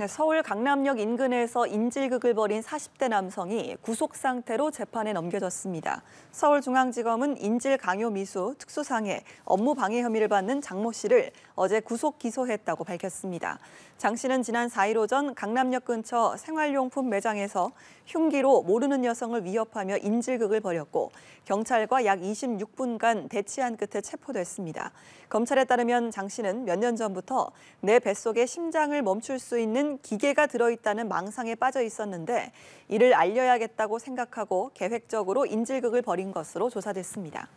네, 서울 강남역 인근에서 인질극을 벌인 40대 남성이 구속 상태로 재판에 넘겨졌습니다. 서울중앙지검은 인질 강요 미수, 특수상해, 업무 방해 혐의를 받는 장모 씨를 어제 구속 기소했다고 밝혔습니다. 장 씨는 지난 4일 오전 강남역 근처 생활용품 매장에서 흉기로 모르는 여성을 위협하며 인질극을 벌였고 경찰과 약 26분간 대치한 끝에 체포됐습니다. 검찰에 따르면 장 씨는 몇 년 전부터 내 뱃속에 심장을 멈출 수 있는 저는 기계가 들어있다는 망상에 빠져 있었는데 이를 알려야겠다고 생각하고 계획적으로 인질극을 벌인 것으로 조사됐습니다.